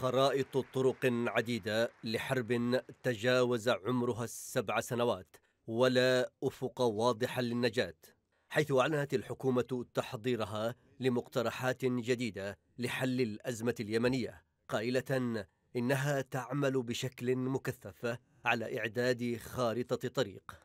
خرائط طرق عديدة لحرب تجاوز عمرها السبع سنوات ولا أفق واضح للنجاة حيث أعلنت الحكومة تحضيرها لمقترحات جديدة لحل الأزمة اليمنية قائلة إنها تعمل بشكل مكثف على إعداد خارطة طريق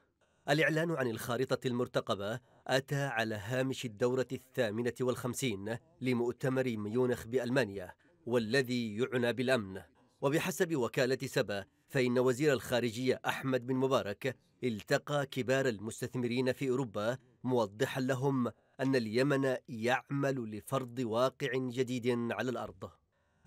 الإعلان عن الخارطة المرتقبة أتى على هامش الدورة الثامنة والخمسين لمؤتمر ميونخ بألمانيا والذي يعنى بالأمن وبحسب وكالة سبا فإن وزير الخارجية أحمد بن مبارك التقى كبار المستثمرين في أوروبا موضحا لهم أن اليمن يعمل لفرض واقع جديد على الأرض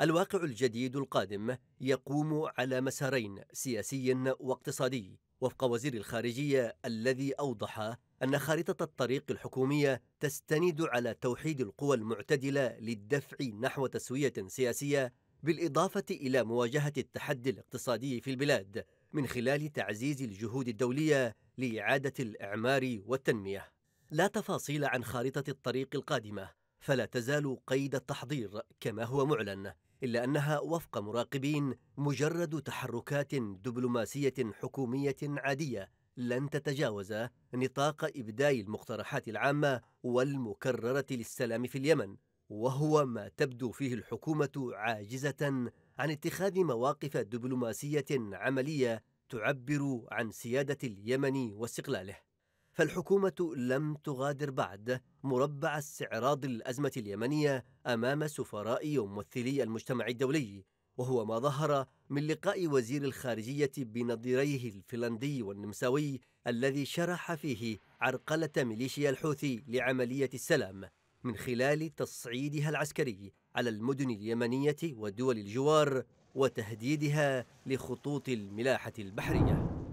الواقع الجديد القادم يقوم على مسارين سياسي واقتصادي وفق وزير الخارجية الذي أوضح أن خريطة الطريق الحكومية تستند على توحيد القوى المعتدلة للدفع نحو تسوية سياسية بالإضافة إلى مواجهة التحدي الاقتصادي في البلاد من خلال تعزيز الجهود الدولية لإعادة الإعمار والتنمية. لا تفاصيل عن خارطة الطريق القادمة، فلا تزال قيد التحضير كما هو معلن، إلا أنها وفق مراقبين مجرد تحركات دبلوماسية حكومية عادية لن تتجاوز نطاق إبداع المقترحات العامة والمكررة للسلام في اليمن وهو ما تبدو فيه الحكومة عاجزة عن اتخاذ مواقف دبلوماسية عملية تعبر عن سيادة اليمن واستقلاله فالحكومة لم تغادر بعد مربع استعراض الأزمة اليمنية أمام سفراء وممثلي المجتمع الدولي وهو ما ظهر من لقاء وزير الخارجية بنظيريه الفنلندي والنمساوي الذي شرح فيه عرقلة ميليشيا الحوثي لعملية السلام من خلال تصعيدها العسكري على المدن اليمنية ودول الجوار وتهديدها لخطوط الملاحة البحرية